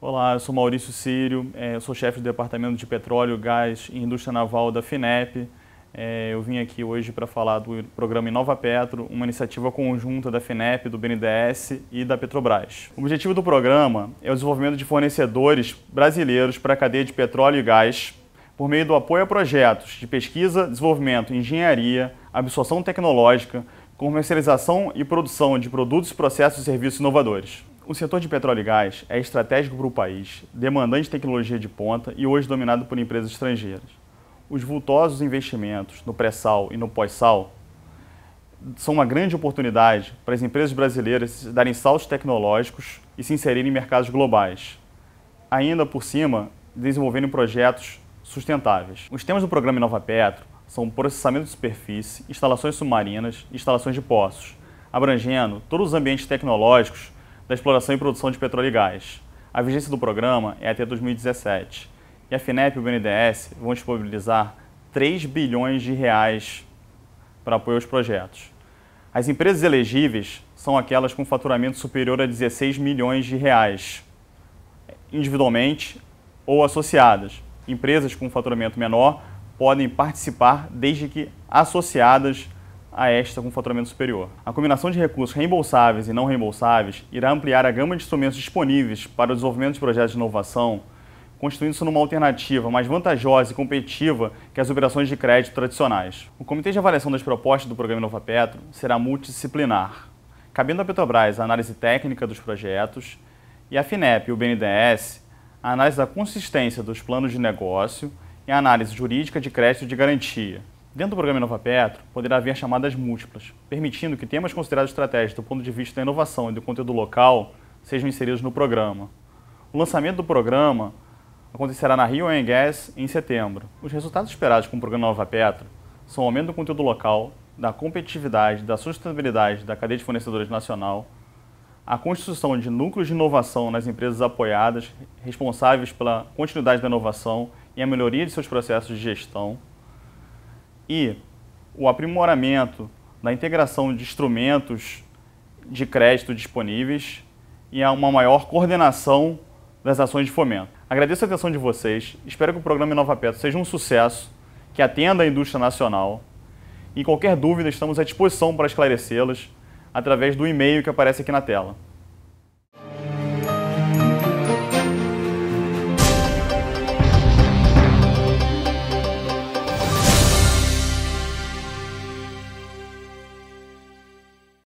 Olá, eu sou Maurício Círio, é, eu sou chefe do Departamento de Petróleo, Gás e Indústria Naval da FINEP. É, eu vim aqui hoje para falar do programa Inova Petro, uma iniciativa conjunta da FINEP, do BNDES e da Petrobras. O objetivo do programa é o desenvolvimento de fornecedores brasileiros para a cadeia de petróleo e gás por meio do apoio a projetos de pesquisa, desenvolvimento, engenharia, absorção tecnológica, comercialização e produção de produtos, processos e serviços inovadores. O setor de petróleo e gás é estratégico para o país, demandante de tecnologia de ponta e hoje dominado por empresas estrangeiras. Os vultosos investimentos no pré-sal e no pós-sal são uma grande oportunidade para as empresas brasileiras darem saltos tecnológicos e se inserirem em mercados globais. Ainda por cima, desenvolverem projetos sustentáveis. Os temas do programa Nova Petro são processamento de superfície, instalações submarinas e instalações de poços, abrangendo todos os ambientes tecnológicos da exploração e produção de petróleo e gás. A vigência do programa é até 2017 e a FINEP e o BNDES vão disponibilizar 3 bilhões de reais para apoio aos projetos. As empresas elegíveis são aquelas com faturamento superior a 16 milhões de reais, individualmente ou associadas. Empresas com faturamento menor podem participar desde que associadas a esta com faturamento superior. A combinação de recursos reembolsáveis e não reembolsáveis irá ampliar a gama de instrumentos disponíveis para o desenvolvimento de projetos de inovação, constituindo-se numa alternativa mais vantajosa e competitiva que as operações de crédito tradicionais. O Comitê de Avaliação das Propostas do Programa Nova Petro será multidisciplinar, cabendo à Petrobras a análise técnica dos projetos e à FINEP e o BNDES a análise da consistência dos planos de negócio e a análise jurídica de crédito de garantia. Dentro do programa Inova Petro, poderá haver chamadas múltiplas, permitindo que temas considerados estratégicos do ponto de vista da inovação e do conteúdo local sejam inseridos no programa. O lançamento do programa acontecerá na Rio Gas em setembro. Os resultados esperados com o programa Nova Petro são o aumento do conteúdo local, da competitividade, da sustentabilidade da cadeia de fornecedores nacional, a constituição de núcleos de inovação nas empresas apoiadas, responsáveis pela continuidade da inovação e a melhoria de seus processos de gestão, e o aprimoramento da integração de instrumentos de crédito disponíveis e a uma maior coordenação das ações de fomento. Agradeço a atenção de vocês, espero que o programa Inova Petro seja um sucesso, que atenda a indústria nacional e qualquer dúvida estamos à disposição para esclarecê-las através do e-mail que aparece aqui na tela.